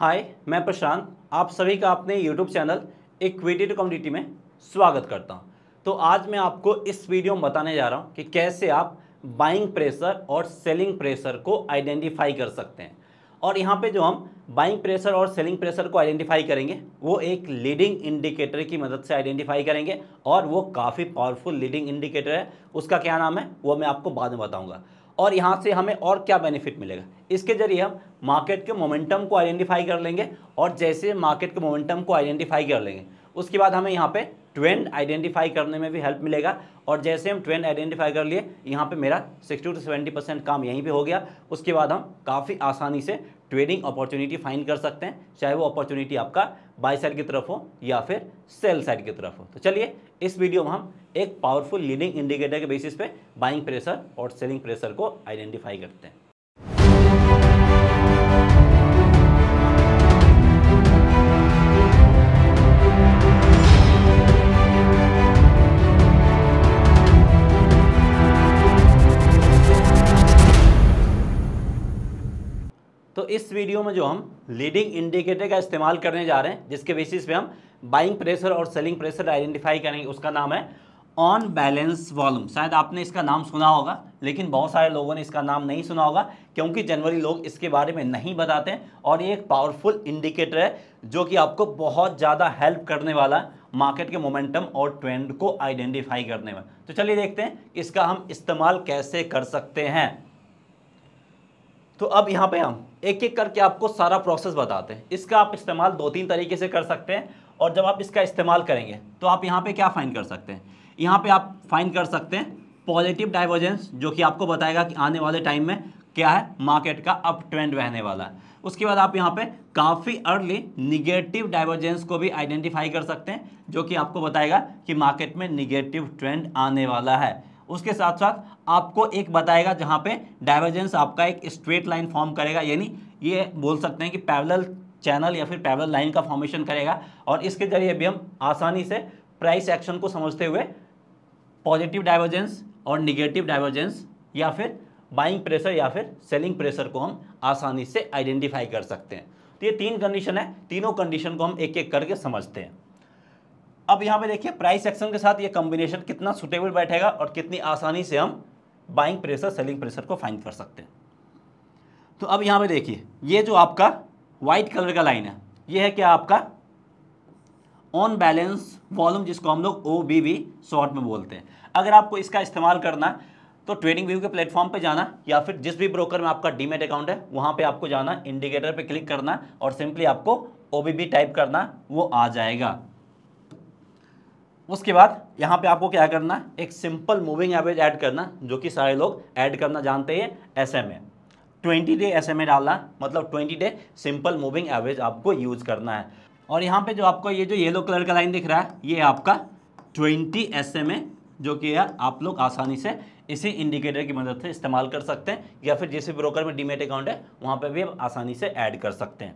हाय मैं प्रशांत आप सभी का अपने YouTube channel equity to community में स्वागत करता हूं तो आज मैं आपको इस वीडियो में बताने जा रहा हूं कि कैसे आप बाइंग प्रेशर और सेलिंग प्रेशर को आइडेंटिफाई कर सकते हैं और यहाँ पे जो हम बाइंग प्रेशर और सेलिंग प्रेशर को आइडेंटिफाई करेंगे वो एक लीडिंग इंडिकेटर की मदद से आइडेंटिफाई करेंगे और वो काफ़ी पावरफुल लीडिंग इंडिकेटर है उसका क्या नाम है वो मैं आपको बाद में बताऊँगा और यहाँ से हमें और क्या बेनिफिट मिलेगा इसके जरिए हम मार्केट के मोमेंटम को आइडेंटिफाई कर लेंगे और जैसे मार्केट के मोमेंटम को आइडेंटिफाई कर लेंगे उसके बाद हमें यहाँ पे ट्रेंड आइडेंटिफाई करने में भी हेल्प मिलेगा और जैसे हम ट्रेंड आइडेंटिफाई कर लिए यहाँ पे मेरा 60 टू 70 परसेंट काम यहीं पे हो गया उसके बाद हम काफ़ी आसानी से ट्रेडिंग अपॉर्चुनिटी फाइंड कर सकते हैं चाहे वो अपॉर्चुनिटी आपका बाई साइड की तरफ हो या फिर सेल साइड की तरफ हो तो चलिए इस वीडियो में हम एक पावरफुल लीडिंग इंडिकेटर के बेसिस पे बाइंग प्रेशर और सेलिंग प्रेशर को आइडेंटिफाई करते हैं इस वीडियो में जो हम लीडिंग इंडिकेटर का इस्तेमाल करने जा रहे हैं जिसके बेसिस पे हम बाइंग प्रेशर और सेलिंग प्रेशर आइडेंटिफाई करेंगे उसका नाम है ऑन बैलेंस वॉल्यूम शायद आपने इसका नाम सुना होगा लेकिन बहुत सारे लोगों ने इसका नाम नहीं सुना होगा क्योंकि जनवरी लोग इसके बारे में नहीं बताते हैं और ये एक पावरफुल इंडिकेटर है जो कि आपको बहुत ज़्यादा हेल्प करने वाला है मार्केट के मोमेंटम और ट्रेंड को आइडेंटिफाई करने में तो चलिए देखते हैं इसका हम इस्तेमाल कैसे कर सकते हैं तो अब यहाँ पे हम एक एक करके आपको सारा प्रोसेस बताते हैं इसका आप इस्तेमाल दो तीन तरीके से कर सकते हैं और जब आप इसका इस्तेमाल करेंगे तो आप यहाँ पे क्या फ़ाइन कर सकते हैं यहाँ पे आप फाइन कर सकते हैं पॉजिटिव डाइवर्जेंस जो कि आपको बताएगा कि आने वाले टाइम में क्या है मार्केट का अप ट्रेंड रहने वाला है उसके बाद आप यहाँ पे काफ़ी अर्ली निगेटिव डाइवर्जेंस को भी आइडेंटिफाई कर सकते हैं जो कि आपको बताएगा कि मार्केट में निगेटिव ट्रेंड आने वाला है उसके साथ साथ आपको एक बताएगा जहाँ पे डाइवर्जेंस आपका एक स्ट्रेट लाइन फॉर्म करेगा यानी ये बोल सकते हैं कि पैवल चैनल या फिर पैवल लाइन का फॉर्मेशन करेगा और इसके जरिए भी हम आसानी से प्राइस एक्शन को समझते हुए पॉजिटिव डाइवर्जेंस और निगेटिव डाइवर्जेंस या फिर बाइंग प्रेशर या फिर सेलिंग प्रेशर को हम आसानी से आइडेंटिफाई कर सकते हैं तो ये तीन कंडीशन है तीनों कंडीशन को हम एक एक करके समझते हैं अब यहाँ पे देखिए प्राइस एक्शन के साथ ये कॉम्बिनेशन कितना सुटेबल बैठेगा और कितनी आसानी से हम बाइंग प्रेशर सेलिंग प्रेशर को फाइंड कर सकते हैं तो अब यहाँ पे देखिए ये जो आपका वाइट कलर का लाइन है ये है क्या आपका ऑन बैलेंस वॉल्यूम जिसको हम लोग ओ बी वी शॉर्ट में बोलते हैं अगर आपको इसका इस्तेमाल करना तो ट्रेडिंग व्यू के प्लेटफॉर्म पे जाना या फिर जिस भी ब्रोकर में आपका डीमेट अकाउंट है वहाँ पे आपको जाना इंडिकेटर पे क्लिक करना और सिंपली आपको ओ बी बी टाइप करना वो आ जाएगा उसके बाद यहाँ पे आपको क्या करना है एक सिंपल मूविंग एवरेज ऐड करना जो कि सारे लोग ऐड करना जानते हैं S M A twenty day S M A डालना मतलब twenty day simple moving average आपको यूज करना है और यहाँ पे जो आपको ये जो येलो कलर का लाइन दिख रहा है ये आपका ट्वेंटी एस एम ए जो कि आप लोग आसानी से इसी इंडिकेटर की मदद से इस्तेमाल कर सकते हैं या फिर जिस ब्रोकर में डीमेट अकाउंट है वहाँ पर भी आप आसानी से ऐड कर सकते हैं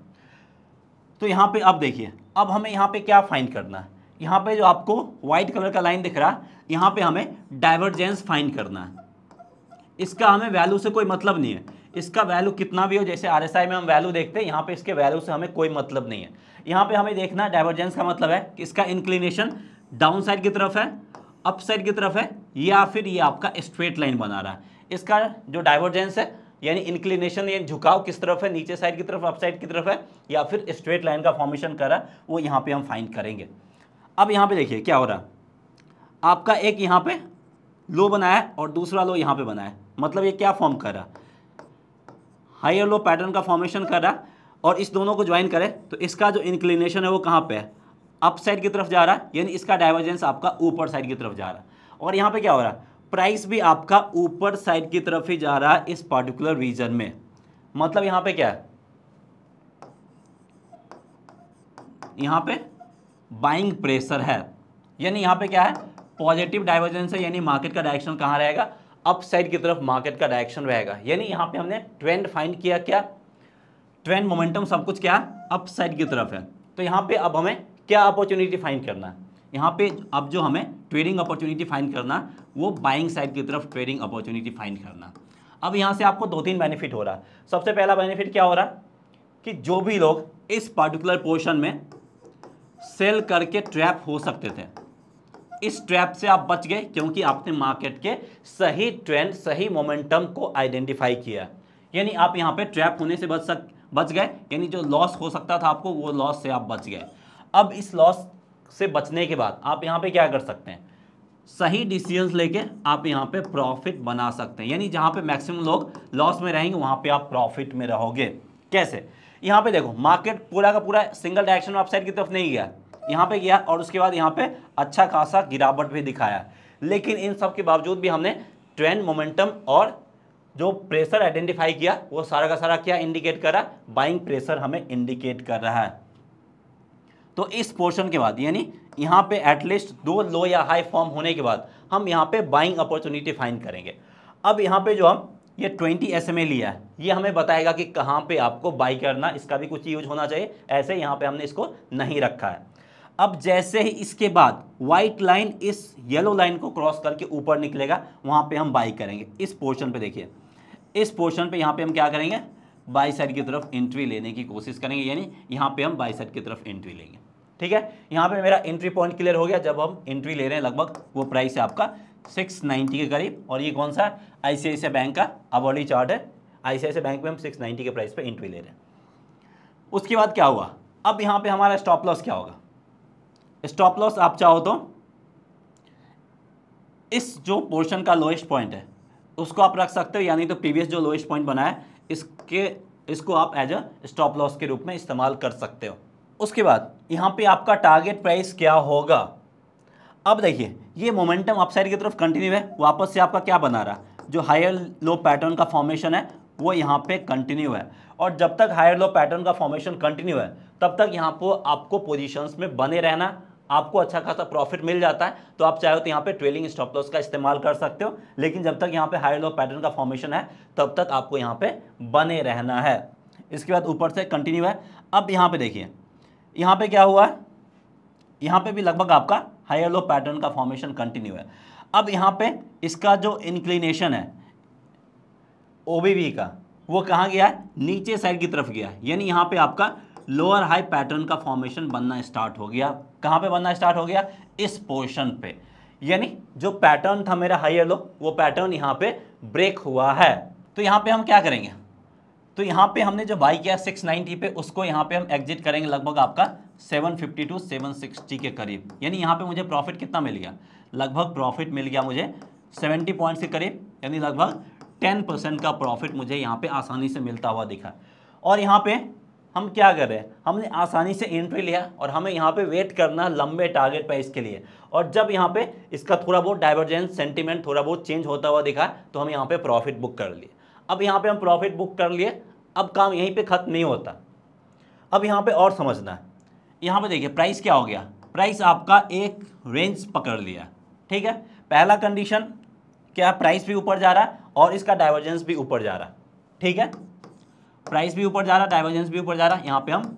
तो यहाँ पर अब देखिए अब हमें यहाँ पर क्या फाइंड करना है यहाँ पे जो आपको व्हाइट कलर का लाइन दिख रहा है यहाँ पे हमें डाइवर्जेंस फाइंड करना है इसका हमें वैल्यू से कोई मतलब नहीं है इसका वैल्यू कितना भी हो जैसे आर में हम वैल्यू देखते हैं यहाँ पे इसके वैल्यू से हमें कोई मतलब नहीं है यहाँ पे हमें देखना है डाइवर्जेंस का मतलब है कि इसका इंक्लिनेशन डाउन साइड की तरफ है अप साइड की तरफ है या फिर ये आपका स्ट्रेट लाइन बना रहा है इसका जो डाइवर्जेंस है यानी इंक्लिनेशन यानी झुकाव किस तरफ है नीचे साइड की तरफ अप साइड की तरफ है या फिर स्ट्रेट लाइन का फॉर्मेशन करा वो यहाँ पे हम फाइंड करेंगे अब यहाँ पे देखिए क्या हो रहा है आपका एक यहाँ पे लो बना है और दूसरा लो यहाँ पे बना है मतलब ये क्या फॉर्म कर रहा हाई लो पैटर्न का फॉर्मेशन कर रहा और इस दोनों को ज्वाइन करें तो इसका जो इंक्लिनेशन है वो कहाँ पर है अप साइड की तरफ जा रहा है यानी इसका डाइवर्जेंस आपका ऊपर साइड की तरफ जा रहा है और यहाँ पे क्या हो रहा है प्राइस भी आपका ऊपर साइड की तरफ ही जा रहा है इस पर्टिकुलर रीजन में मतलब यहाँ पे क्या है यहाँ पे बाइंग प्रेशर है यानी यहाँ पे क्या है पॉजिटिव डाइवर्जेंस है यानी मार्केट का डायरेक्शन कहाँ रहेगा अप साइड की तरफ मार्केट का डायरेक्शन रहेगा यानी यहाँ पे हमने ट्रेंड फाइंड किया क्या ट्रेंड मोमेंटम सब कुछ क्या अप साइड की तरफ है तो यहाँ पे अब हमें क्या अपॉर्चुनिटी फाइंड करना है यहाँ पे अब जो हमें ट्रेडिंग अपॉर्चुनिटी फाइंड करना वो बाइंग साइड की तरफ ट्रेडिंग अपॉर्चुनिटी फाइंड करना अब यहाँ से आपको दो तीन बेनिफिट हो रहा है सबसे पहला बेनिफिट क्या हो रहा है कि जो भी लोग इस पर्टिकुलर पोर्शन में सेल करके ट्रैप हो सकते थे इस ट्रैप से आप बच गए क्योंकि आपने मार्केट के सही ट्रेंड सही मोमेंटम को आइडेंटिफाई किया यानी आप यहाँ पे ट्रैप होने से बच सक बच गए यानी जो लॉस हो सकता था आपको वो लॉस से आप बच गए अब इस लॉस से बचने के बाद आप यहाँ पे क्या कर सकते हैं सही डिसीजंस लेके आप यहाँ पे प्रॉफिट बना सकते हैं यानी जहाँ पे मैक्सिमम लोग लॉस में रहेंगे वहाँ पे आप प्रॉफिट में रहोगे कैसे यहाँ पे देखो मार्केट पूरा का पूरा सिंगल डायरेक्शन में अपसाइड की तरफ नहीं गया यहाँ पे गया और उसके बाद यहाँ पे अच्छा खासा गिरावट भी दिखाया लेकिन इन सब के बावजूद भी हमने ट्रेंड मोमेंटम और जो प्रेशर आइडेंटिफाई किया वो सारा का सारा क्या इंडिकेट कर रहा है बाइंग प्रेशर हमें इंडिकेट कर रहा है तो इस पोर्शन के बाद यानी यहाँ पे एटलीस्ट दो लो या हाई फॉर्म होने के बाद हम यहाँ पे बाइंग अपॉर्चुनिटी फाइंड करेंगे अब यहाँ पे जो हम ये 20 एस लिया है ये हमें बताएगा कि कहाँ पे आपको बाई करना इसका भी कुछ यूज होना चाहिए ऐसे यहाँ पे हमने इसको नहीं रखा है अब जैसे ही इसके बाद व्हाइट लाइन इस येलो लाइन को क्रॉस करके ऊपर निकलेगा वहाँ पे हम बाई करेंगे इस पोर्शन पे देखिए इस पोर्शन पे यहाँ पे हम क्या करेंगे बाई साइड की तरफ एंट्री लेने की कोशिश करेंगे यानी यहाँ पर हम बाई साइड की तरफ एंट्री लेंगे ठीक है यहाँ पर मेरा एंट्री पॉइंट क्लियर हो गया जब हम एंट्री ले रहे हैं लगभग वो प्राइस है आपका सिक्स नाइन्टी के करीब और ये कौन सा सी बैंक का अबॉली चार्ट है आईसीआईसीआई बैंक में हम सिक्स नाइन्टी के प्राइस पे एंट्री ले रहे हैं उसके बाद क्या हुआ अब यहाँ पे हमारा स्टॉप लॉस क्या होगा स्टॉप लॉस आप चाहो तो इस जो पोर्शन का लोएस्ट पॉइंट है उसको आप रख सकते हो यानी तो प्रीवियस जो लोएस्ट पॉइंट बना है इसके इसको आप एज अ स्टॉप लॉस के रूप में इस्तेमाल कर सकते हो उसके बाद यहाँ पे आपका टारगेट प्राइस क्या होगा अब देखिए ये मोमेंटम अपसाइड की तरफ कंटिन्यू है वापस से आपका क्या बना रहा जो हायर लो पैटर्न का फॉर्मेशन है वो यहाँ पे कंटिन्यू है और जब तक हायर लो पैटर्न का फॉर्मेशन कंटिन्यू है तब तक यहाँ पर आपको पोजिशंस में बने रहना आपको अच्छा खासा प्रॉफिट मिल जाता है तो आप चाहे तो यहाँ पे ट्रेलिंग स्टॉप लॉस का इस्तेमाल कर सकते हो लेकिन जब तक यहाँ पे हायर लो पैटर्न का फॉर्मेशन है तब तक आपको यहाँ पे बने रहना है इसके बाद ऊपर से कंटिन्यू है अब यहाँ पे देखिए यहाँ पे क्या हुआ है यहाँ पे भी लगभग आपका हाई लो पैटर्न का फॉर्मेशन कंटिन्यू है अब यहाँ पे इसका जो इंक्लिनेशन है ओ का वो कहाँ गया है नीचे साइड की तरफ गया है यानी यहाँ पे आपका लोअर हाई पैटर्न का फॉर्मेशन बनना स्टार्ट हो गया कहाँ पे बनना स्टार्ट हो गया इस पोर्शन पे यानी जो पैटर्न था मेरा हाई येलो वो पैटर्न यहाँ पे ब्रेक हुआ है तो यहाँ पे हम क्या करेंगे तो यहाँ पे हमने जो बाई किया सिक्स नाइनटी पे उसको यहाँ पे हम एग्जिट करेंगे लगभग आपका 750 टू 760 के करीब यानी यहाँ पे मुझे प्रॉफिट कितना मिल गया लगभग प्रॉफिट मिल गया मुझे 70 पॉइंट्स के करीब यानी लगभग 10 परसेंट का प्रॉफिट मुझे यहाँ पे आसानी से मिलता हुआ दिखा और यहाँ पे हम क्या कर रहे हैं हमने आसानी से एंट्री लिया और हमें यहाँ पे वेट करना लंबे टारगेट पर इसके लिए और जब यहाँ पे इसका थोड़ा बहुत डाइवर्जेंस सेंटिमेंट थोड़ा बहुत चेंज होता हुआ दिखा तो हम यहाँ पे प्रॉफिट बुक कर लिए अब यहाँ पे हम प्रॉफिट बुक कर लिए अब काम यहीं पे खत्म नहीं होता अब यहाँ पे और समझना है यहाँ पे देखिए प्राइस क्या हो गया प्राइस आपका एक रेंज पकड़ लिया ठीक है पहला कंडीशन क्या प्राइस भी ऊपर जा रहा है और इसका डाइवर्जेंस भी ऊपर जा रहा है ठीक है प्राइस भी ऊपर जा रहा है डाइवर्जेंस भी ऊपर जा रहा है यहाँ पे हम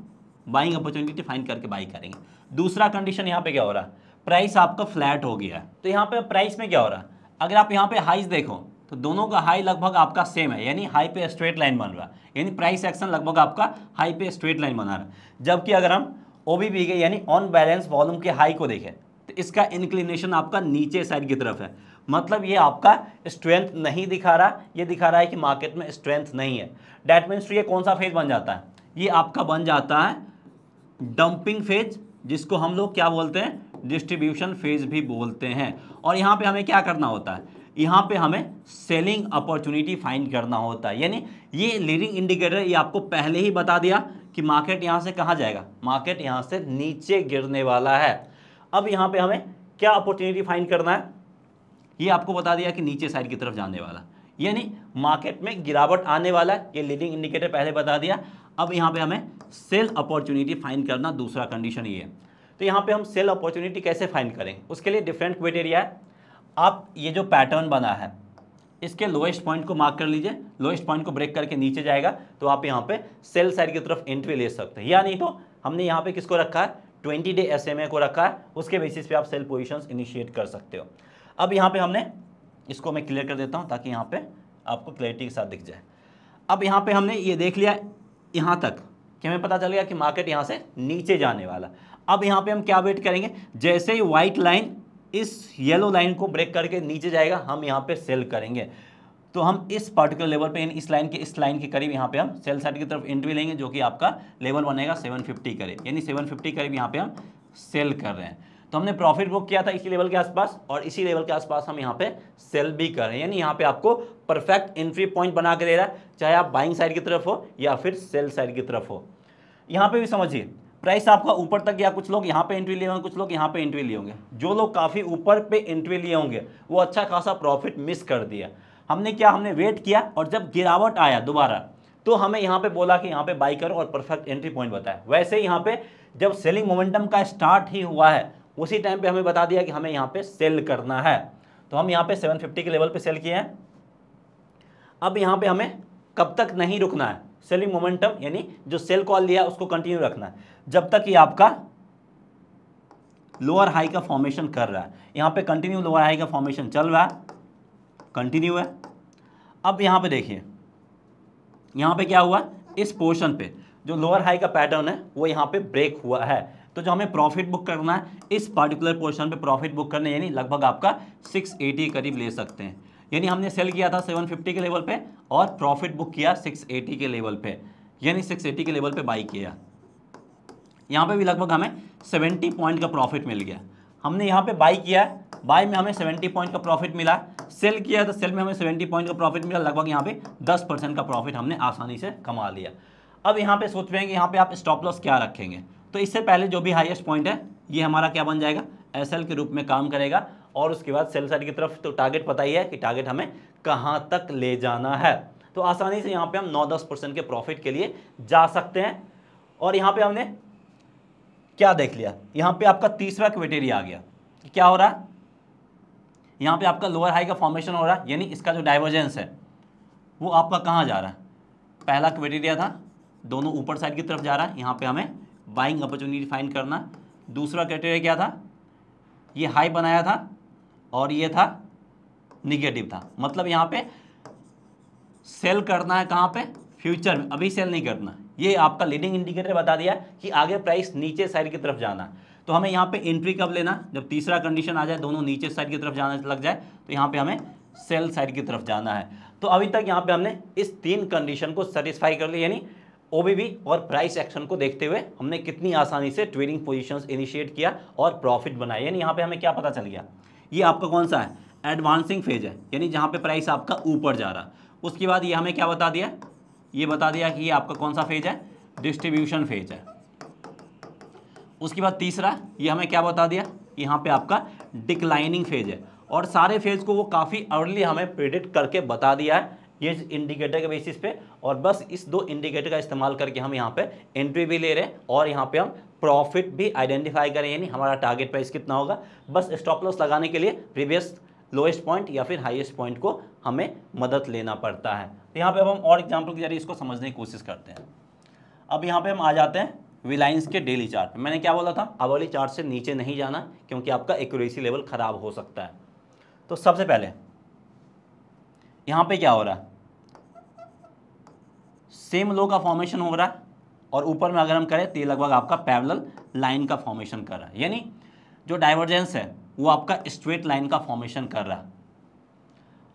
बाइंग अपॉर्चुनिटी डिफाइन करके बाई करेंगे दूसरा कंडीशन यहाँ पे क्या हो रहा है प्राइस आपका फ्लैट हो गया है तो यहाँ पे प्राइस में क्या हो रहा है अगर आप यहाँ पे हाइज देखो तो दोनों का हाई लगभग आपका सेम है यानी हाई पे स्ट्रेट लाइन बन रहा है यानी प्राइस एक्शन लगभग आपका हाई पे स्ट्रेट लाइन बना रहा है जबकि अगर हम ओ बी के यानी ऑन बैलेंस वॉल्यूम के हाई को देखें तो इसका इंक्लिनेशन आपका नीचे साइड की तरफ है मतलब ये आपका स्ट्रेंथ नहीं दिखा रहा ये दिखा रहा है कि मार्केट में स्ट्रेंथ नहीं है डैट मीन्स तो ये कौन सा फेज बन जाता है ये आपका बन जाता है डंपिंग फेज जिसको हम लोग क्या बोलते हैं डिस्ट्रीब्यूशन फेज भी बोलते हैं और यहाँ पे हमें क्या करना होता है यहाँ पे हमें सेलिंग अपॉर्चुनिटी फाइंड करना होता है यानी ये लीडिंग इंडिकेटर ये आपको पहले ही बता दिया कि मार्केट यहाँ से कहाँ जाएगा मार्केट यहाँ से नीचे गिरने वाला है अब यहाँ पे हमें क्या अपॉर्चुनिटी फाइंड करना है ये आपको बता दिया कि नीचे साइड की तरफ जाने वाला यानी मार्केट में गिरावट आने वाला है ये लीडिंग इंडिकेटर पहले बता दिया अब यहाँ पे हमें सेल अपॉर्चुनिटी फाइंड करना दूसरा कंडीशन ये है तो यहाँ पर हम सेल अपॉर्चुनिटी कैसे फाइंड करें उसके लिए डिफरेंट क्राइटेरिया है आप ये जो पैटर्न बना है इसके लोएस्ट पॉइंट को मार्क कर लीजिए लोएस्ट पॉइंट को ब्रेक करके नीचे जाएगा तो आप यहाँ पे सेल साइड की तरफ एंट्री ले सकते हैं या नहीं तो हमने यहाँ पे किसको रखा है ट्वेंटी डे एस को रखा है उसके बेसिस पे आप सेल पोजिशन इनिशिएट कर सकते हो अब यहाँ पे हमने इसको मैं क्लियर कर देता हूँ ताकि यहाँ पे आपको क्लैरिटी के साथ दिख जाए अब यहाँ पे हमने ये देख लिया यहाँ तक कि हमें पता चल गया कि मार्केट यहाँ से नीचे जाने वाला अब यहाँ पे हम क्या वेट करेंगे जैसे ही व्हाइट लाइन इस येलो लाइन को ब्रेक करके नीचे जाएगा हम यहाँ पे सेल करेंगे तो हम इस पर्टिकुलर लेवल पे इस लाइन के इस लाइन के करीब यहाँ पे हम सेल साइड की तरफ एंट्री लेंगे जो कि आपका लेवल बनेगा 750 करीब यानी 750 करीब यहाँ पे हम सेल कर रहे हैं तो हमने प्रॉफिट बुक किया था इसी लेवल के आसपास और इसी लेवल के आसपास हम यहाँ पे सेल भी कर रहे हैं यानी यहाँ पे आपको परफेक्ट एंट्री पॉइंट बना के दे रहा है चाहे आप बाइंग साइड की तरफ हो या फिर सेल साइड की तरफ हो यहाँ पे भी समझिए प्राइस आपका ऊपर तक गया कुछ लोग यहाँ पे एंट्री लिए होंगे कुछ लोग यहाँ पे एंट्री लिए होंगे जो लोग काफ़ी ऊपर पे एंट्री लिए होंगे वो अच्छा खासा प्रॉफिट मिस कर दिया हमने क्या हमने वेट किया और जब गिरावट आया दोबारा तो हमें यहाँ पे बोला कि यहाँ पे बाई करो और परफेक्ट एंट्री पॉइंट बताया वैसे यहाँ पे जब सेलिंग मोमेंटम का स्टार्ट ही हुआ है उसी टाइम पे हमें बता दिया कि हमें यहाँ पे सेल करना है तो हम यहाँ पे सेवन के लेवल पे सेल किए हैं अब यहाँ पे हमें कब तक नहीं रुकना है सेलिंग मोमेंटम यानी जो सेल कॉल लिया उसको कंटिन्यू रखना है जब तक ये आपका लोअर हाई का फॉर्मेशन कर रहा है यहाँ पे कंटिन्यू लोअर हाई का फॉर्मेशन चल रहा है कंटिन्यू है अब यहाँ पे देखिए यहाँ पे क्या हुआ इस पोर्शन पे जो लोअर हाई का पैटर्न है वो यहाँ पे ब्रेक हुआ है तो जो हमें प्रॉफिट बुक करना है इस पर्टिकुलर पोर्शन पे प्रॉफिट बुक करना यानी लगभग आपका 680 एटी करीब ले सकते हैं यानी हमने सेल किया था 750 के लेवल पे और प्रॉफिट बुक किया 680 के लेवल पे यानी 680 के लेवल पे बाई किया यहाँ पे भी लगभग हमें 70 पॉइंट का प्रॉफिट मिल गया हमने यहाँ पे बाई किया बाई में हमें 70 पॉइंट का प्रॉफिट मिला सेल किया तो सेल में हमें 70 पॉइंट का प्रॉफिट मिला लगभग यहाँ पे 10 परसेंट का प्रॉफिट हमने आसानी से कमा लिया अब यहाँ पे सोच रहे हैं कि यहाँ पे आप स्टॉप लॉस क्या रखेंगे तो इससे पहले जो भी हाइएस्ट पॉइंट है ये हमारा क्या बन जाएगा एस के रूप में काम करेगा और उसके बाद सेल साइड की तरफ तो टारगेट पता ही है कि टारगेट हमें कहाँ तक ले जाना है तो आसानी से यहाँ पे हम 9-10 परसेंट के प्रॉफिट के लिए जा सकते हैं और यहाँ पे हमने क्या देख लिया यहाँ पे आपका तीसरा क्वेटेरिया आ गया क्या हो रहा है यहाँ पे आपका लोअर हाई का फॉर्मेशन हो रहा है यानी इसका जो डाइवर्जेंस है वो आपका कहाँ जा रहा है पहला क्वेटेरिया था दोनों ऊपर साइड की तरफ जा रहा है यहाँ पर हमें बाइंग अपॉर्चुनिटी फाइन करना दूसरा क्राइटेरिया क्या था ये हाई बनाया था और ये था निगेटिव था मतलब यहाँ पे सेल करना है कहाँ पे फ्यूचर में अभी सेल नहीं करना ये आपका लीडिंग इंडिकेटर बता दिया कि आगे प्राइस नीचे साइड की तरफ जाना है तो हमें यहाँ पे एंट्री कब लेना जब तीसरा कंडीशन आ जाए दोनों नीचे साइड की तरफ जाना लग जाए तो यहाँ पे हमें सेल साइड की तरफ जाना है तो अभी तक यहाँ पे हमने इस तीन कंडीशन को सेटिस्फाई कर लिया यानी ओबीबी और प्राइस एक्शन को देखते हुए हमने कितनी आसानी से ट्रेडिंग पोजिशन इनिशिएट किया और प्रॉफिट बनाया यानी यहाँ पे हमें क्या पता चल गया ये आपका कौन सा है एडवांसिंग फेज है यानी जहाँ पे प्राइस आपका ऊपर जा रहा है उसके बाद ये हमें क्या बता दिया ये बता दिया कि ये आपका कौन सा फेज है डिस्ट्रीब्यूशन फेज है उसके बाद तीसरा ये हमें क्या बता दिया यहाँ पे आपका डिक्लाइनिंग फेज है और सारे फेज को वो काफ़ी अर्ली हमें प्रिडिक्ट करके बता दिया है ये इंडिकेटर के बेसिस पे और बस इस दो इंडिकेटर का इस्तेमाल करके हम यहाँ पे एंट्री भी ले रहे हैं और यहाँ पे हम प्रॉफिट भी आइडेंटिफाई करें यानी हमारा टारगेट प्राइस कितना होगा बस स्टॉप लॉस लगाने के लिए प्रीवियस लोएस्ट पॉइंट या फिर हाइएस्ट पॉइंट को हमें मदद लेना पड़ता है तो यहाँ पर अब हम और एग्जाम्पल के जरिए इसको समझने की कोशिश करते हैं अब यहाँ पर हम आ जाते हैं रिलायंस के डेली चार्ट मैंने क्या बोला था अब वाली चार्ट से नीचे नहीं जाना क्योंकि आपका एक्यूरेसी लेवल ख़राब हो सकता है तो सबसे पहले यहाँ पे क्या हो रहा है सेम लो का फॉर्मेशन हो रहा है और ऊपर में अगर हम करें तो ये लगभग आपका पैवल लाइन का फॉर्मेशन कर रहा है यानी जो डाइवर्जेंस है वो आपका स्ट्रेट लाइन का फॉर्मेशन कर रहा है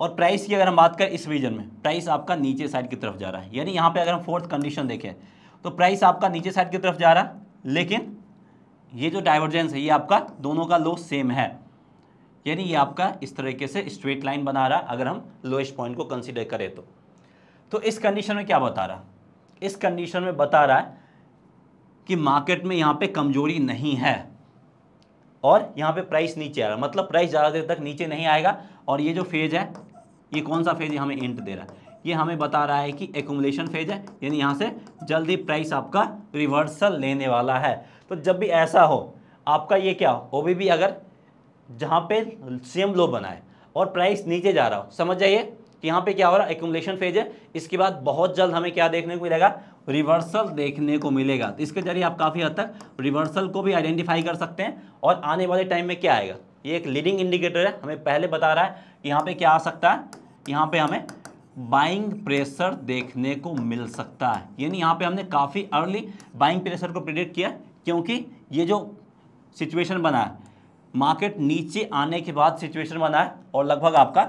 और प्राइस की अगर हम बात करें इस रीजन में प्राइस आपका नीचे साइड की तरफ जा रहा है यानी यहाँ पे अगर हम फोर्थ कंडीशन देखें तो प्राइस आपका नीचे साइड की तरफ जा रहा है लेकिन ये जो डाइवर्जेंस है ये आपका दोनों का लो सेम है यानी ये आपका इस तरीके से स्ट्रेट लाइन बना रहा अगर हम लोएस्ट पॉइंट को कंसिडर करें तो तो इस कंडीशन में क्या बता रहा इस कंडीशन में बता रहा है कि मार्केट में यहाँ पे कमजोरी नहीं है और यहाँ पे प्राइस नीचे आ रहा है मतलब प्राइस ज़्यादा देर तक नीचे नहीं आएगा और ये जो फेज़ है ये कौन सा फेज़ हमें इंट दे रहा है ये हमें बता रहा है कि एकोमलेशन फेज है यानी यहाँ से जल्दी प्राइस आपका रिवर्सल लेने वाला है तो जब भी ऐसा हो आपका ये क्या हो ओ भी अगर जहाँ पे सेम लो बनाए और प्राइस नीचे जा रहा हो समझ जाइए कि यहाँ पे क्या हो रहा है एकुमलेशन फेज है इसके बाद बहुत जल्द हमें क्या देखने को मिलेगा रिवर्सल देखने को मिलेगा तो इसके जरिए आप काफ़ी हद तक रिवर्सल को भी आइडेंटिफाई कर सकते हैं और आने वाले टाइम में क्या आएगा ये एक लीडिंग इंडिकेटर है हमें पहले बता रहा है कि यहाँ पर क्या आ सकता है यहाँ पर हमें बाइंग प्रेशर देखने को मिल सकता है यानी यहाँ पर हमने काफ़ी अर्ली बाइंग प्रेशर को प्रिडिक्ट किया क्योंकि ये जो सिचुएशन बना है मार्केट नीचे आने के बाद सिचुएशन बना है और लगभग आपका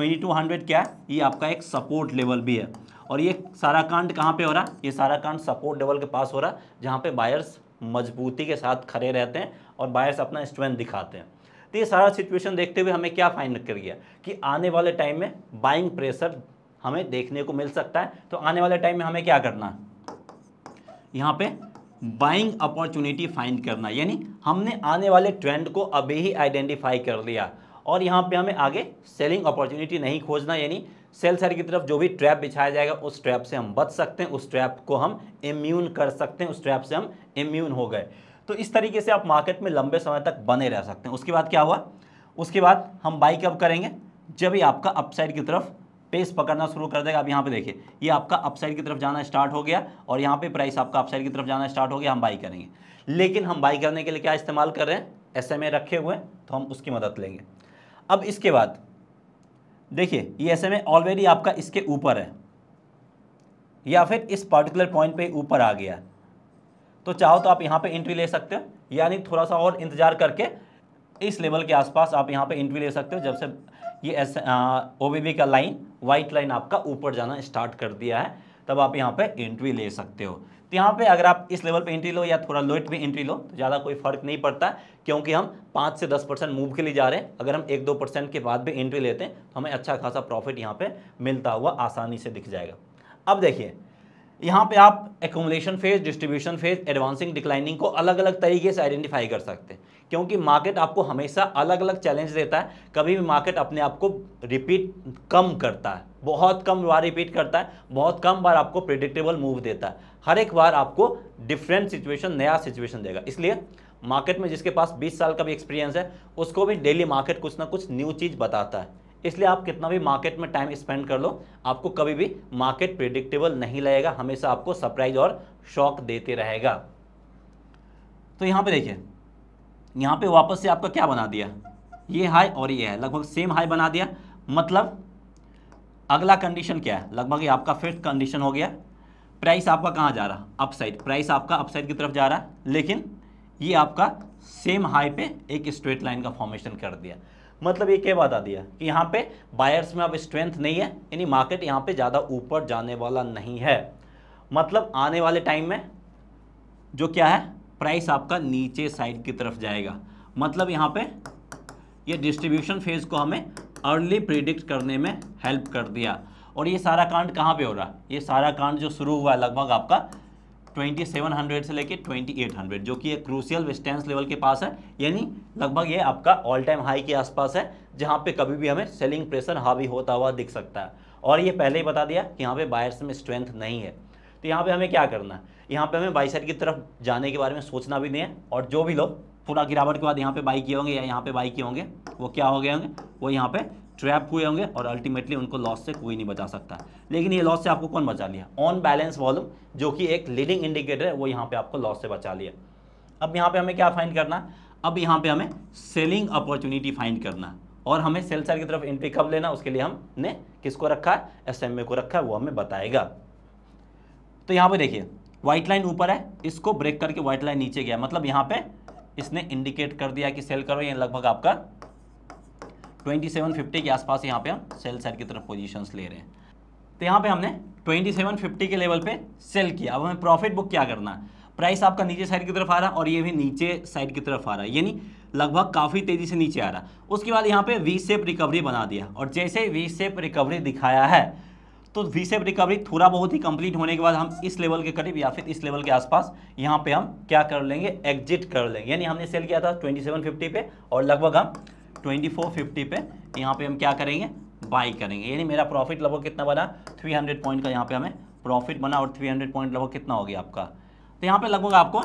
2200 क्या है ये आपका एक सपोर्ट लेवल भी है और ये सारा कांड कहाँ पे हो रहा है ये सारा कांड सपोर्ट लेवल के पास हो रहा है जहाँ पे बायर्स मजबूती के साथ खड़े रहते हैं और बायर्स अपना स्ट्रेंथ दिखाते हैं तो ये सारा सिचुएशन देखते हुए हमें क्या फाइंड कर गया कि आने वाले टाइम में बाइंग प्रेशर हमें देखने को मिल सकता है तो आने वाले टाइम में हमें क्या करना है यहाँ पे बाइंग अपॉर्चुनिटी फाइंड करना यानी हमने आने वाले ट्रेंड को अभी ही आइडेंटिफाई कर लिया और यहाँ पे हमें आगे सेलिंग अपॉर्चुनिटी नहीं खोजना यानी सेल साइड की तरफ जो भी ट्रैप बिछाया जाएगा उस ट्रैप से हम बच सकते हैं उस ट्रैप को हम इम्यून कर सकते हैं उस ट्रैप से हम इम्यून हो गए तो इस तरीके से आप मार्केट में लंबे समय तक बने रह सकते हैं उसके बाद क्या हुआ उसके बाद हम बाई कब करेंगे जब ही आपका अपसाइड की तरफ पेस पकड़ना शुरू कर देगा अब यहाँ पे देखिए ये आपका अपसाइड की तरफ जाना स्टार्ट हो गया और यहाँ पे प्राइस आपका अपसाइड की तरफ जाना स्टार्ट हो गया हम बाई करेंगे लेकिन हम बाई करने के लिए क्या इस्तेमाल कर रहे हैं एस रखे हुए हैं तो हम उसकी मदद लेंगे अब इसके बाद देखिए ये ऐसे में ऑलरेडी आपका इसके ऊपर है या फिर इस पर्टिकुलर पॉइंट पे ऊपर आ गया तो चाहो तो आप यहाँ पे एंट्री ले सकते हो यानी थोड़ा सा और इंतज़ार करके इस लेवल के आसपास आप यहाँ पे एंट्री ले सकते हो जब से ये एस ओ का लाइन वाइट लाइन आपका ऊपर जाना स्टार्ट कर दिया है तब आप यहाँ पे एंट्री ले सकते हो तो यहाँ पे अगर आप इस लेवल पे एंट्री लो या थोड़ा लोइट में एंट्री लो तो ज़्यादा कोई फर्क नहीं पड़ता क्योंकि हम पाँच से दस परसेंट मूव के लिए जा रहे हैं अगर हम एक दो परसेंट के बाद भी एंट्री लेते हैं तो हमें अच्छा खासा प्रॉफिट यहाँ पे मिलता हुआ आसानी से दिख जाएगा अब देखिए यहाँ पे आप accumulation phase distribution phase advancing declining को अलग अलग तरीके से आइडेंटिफाई कर सकते हैं क्योंकि मार्केट आपको हमेशा अलग अलग चैलेंज देता है कभी भी मार्केट अपने आप को रिपीट कम करता है बहुत कम बार रिपीट करता है बहुत कम बार आपको प्रिडिक्टेबल मूव देता है हर एक बार आपको डिफरेंट सिचुएशन नया सिचुएशन देगा इसलिए मार्केट में जिसके पास 20 साल का भी एक्सपीरियंस है उसको भी डेली मार्केट कुछ ना कुछ न्यू चीज़ बताता है इसलिए आप कितना भी मार्केट में टाइम स्पेंड कर लो आपको कभी भी मार्केट प्रिडिक्टेबल नहीं लगेगा हमेशा आपको सरप्राइज और शॉक देते रहेगा तो यहाँ पे देखिए यहाँ पे वापस से आपका क्या बना दिया ये हाई और ये है लगभग सेम हाई बना दिया मतलब अगला कंडीशन क्या है लगभग ये आपका फिफ्थ कंडीशन हो गया प्राइस आपका कहाँ जा रहा अपसाइड प्राइस आपका अपसाइड की तरफ जा रहा है लेकिन ये आपका सेम हाई पे एक स्ट्रेट लाइन का फॉर्मेशन कर दिया मतलब ये क्या बता दिया कि यहाँ पे बायर्स में अब स्ट्रेंथ नहीं है यानी मार्केट यहाँ पे ज़्यादा ऊपर जाने वाला नहीं है मतलब आने वाले टाइम में जो क्या है प्राइस आपका नीचे साइड की तरफ जाएगा मतलब यहाँ पे ये डिस्ट्रीब्यूशन फेज को हमें अर्ली प्रिडिक्ट करने में हेल्प कर दिया और ये सारा कांड कहाँ पे हो रहा है ये सारा कांड जो शुरू हुआ है लगभग आपका 2700 से लेके 2800 जो कि एक क्रूसियल विस्टेंस लेवल के पास है यानी लगभग ये आपका ऑल टाइम हाई के आसपास है जहाँ पे कभी भी हमें सेलिंग प्रेशर हावी होता हुआ दिख सकता है और ये पहले ही बता दिया कि यहाँ पे बायर्स में स्ट्रेंथ नहीं है तो यहाँ पे हमें क्या करना है यहाँ पे हमें बाई की तरफ जाने के बारे में सोचना भी नहीं है और जो भी लोग थोड़ा गिरावट के बाद यहाँ पे बाई किए होंगे या यहाँ पे बाई किए होंगे वो क्या हो गए होंगे वो यहाँ पे ट्रैप हुए होंगे और अल्टीमेटली उनको लॉस से कोई नहीं बचा सकता लेकिन ये लॉस से आपको कौन बचा लिया ऑन बैलेंस वॉल्यूम जो कि एक लीडिंग इंडिकेटर है वो यहाँ पे आपको लॉस से बचा लिया अब यहाँ पे हमें क्या फाइंड करना अब यहाँ पे हमें सेलिंग अपॉर्चुनिटी फाइंड करना और हमें सेल साइड की तरफ एंट्री कब लेना उसके लिए हमने किसको रखा है एस को रखा है वो हमें बताएगा तो यहाँ पे देखिए व्हाइट लाइन ऊपर है इसको ब्रेक करके व्हाइट लाइन नीचे गया मतलब यहाँ पे इसने इंडिकेट कर दिया कि सेल करो ये लगभग आपका 2750 के आसपास यहाँ पे हम सेल साइड की तरफ पोजीशंस ले रहे हैं तो यहाँ पे हमने 2750 के लेवल पे सेल किया अब हमें प्रॉफिट बुक क्या करना है प्राइस आपका नीचे साइड की तरफ आ रहा है और ये भी नीचे साइड की तरफ आ रहा है यानी लगभग काफ़ी तेज़ी से नीचे आ रहा उसके बाद यहाँ पे वी सेप रिकवरी बना दिया और जैसे वी सेप रिकवरी दिखाया है तो वी सेप रिकवरी थोड़ा बहुत ही कंप्लीट होने के बाद हम इस लेवल के करीब या फिर इस लेवल के आसपास यहाँ पे हम क्या कर लेंगे एग्जिट कर लेंगे यानी हमने सेल किया था 2750 पे और लगभग हम 2450 पे यहाँ पे हम क्या करेंगे बाई करेंगे यानी मेरा प्रॉफिट लगभग कितना बना 300 पॉइंट का यहाँ पे हमें प्रॉफिट बना और 300 पॉइंट लगभग कितना हो गया आपका तो यहाँ पे लगभग आपको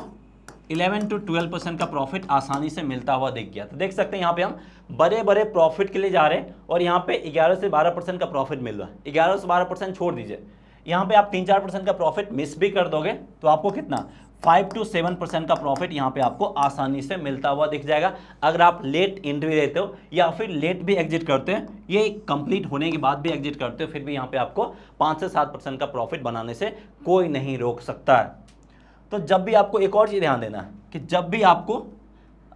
11 टू 12 परसेंट का प्रॉफिट आसानी से मिलता हुआ दिख गया तो देख सकते हैं यहाँ पे हम बड़े बड़े प्रॉफिट के लिए जा रहे हैं और यहाँ पे 11 से 12 परसेंट का प्रॉफिट मिल रहा है ग्यारह से 12 परसेंट छोड़ दीजिए यहाँ पे आप तीन चार परसेंट का प्रॉफिट मिस भी कर दोगे तो आपको कितना फाइव टू सेवन परसेंट का प्रॉफिट यहाँ पे आपको आसानी से मिलता हुआ दिख जाएगा अगर आप लेट एंट्री देते हो या फिर लेट भी एग्जिट करते हैं ये कंप्लीट होने के बाद भी एग्जिट करते हो फिर भी यहाँ पे आपको पाँच से सात परसेंट का प्रॉफिट बनाने से कोई नहीं रोक सकता है तो जब भी आपको एक और चीज़ ध्यान देना है कि जब भी आपको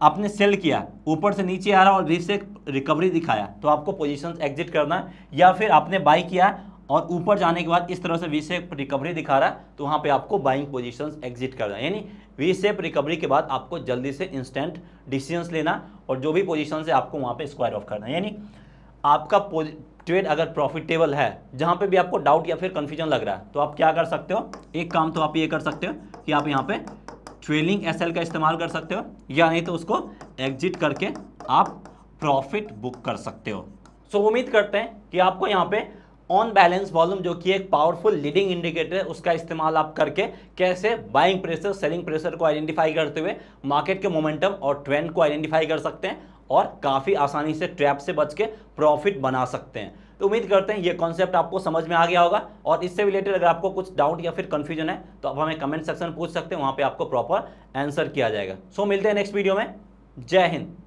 आपने सेल किया ऊपर से नीचे आ रहा और बीच से रिकवरी दिखाया तो आपको पोजीशन एग्जिट करना है या फिर आपने बाई किया और ऊपर जाने के बाद इस तरह से वी सेप रिकवरी दिखा रहा है तो वहाँ पे आपको बाइंग पोजीशंस एग्जिट करना है यानी वी सेप रिकवरी के बाद आपको जल्दी से इंस्टेंट डिसीजंस लेना और जो भी पोजीशन है आपको वहाँ पे स्क्वायर ऑफ करना है यानी आपका ट्रेड अगर प्रॉफिटेबल है जहाँ पे भी आपको डाउट या फिर कन्फ्यूजन लग रहा है तो आप क्या कर सकते हो एक काम तो आप ये कर सकते हो कि आप यहाँ पे ट्रेलिंग एस का इस्तेमाल कर सकते हो या नहीं तो उसको एग्जिट करके आप प्रॉफिट बुक कर सकते हो सो so, उम्मीद करते हैं कि आपको यहाँ पे ऑन बैलेंस वॉल्यूम जो कि एक पावरफुल लीडिंग इंडिकेटर है उसका इस्तेमाल आप करके कैसे बाइंग प्रेशर सेलिंग प्रेशर को आइडेंटिफाई करते हुए मार्केट के मोमेंटम और ट्रेंड को आइडेंटिफाई कर सकते हैं और काफ़ी आसानी से ट्रैप से बच के प्रॉफिट बना सकते हैं तो उम्मीद करते हैं ये कॉन्सेप्ट आपको समझ में आ गया होगा और इससे रिलेटेड अगर आपको कुछ डाउट या फिर कन्फ्यूजन है तो आप हमें कमेंट सेक्शन पूछ सकते हैं वहाँ पर आपको प्रॉपर आंसर किया जाएगा सो मिलते हैं नेक्स्ट वीडियो में जय हिंद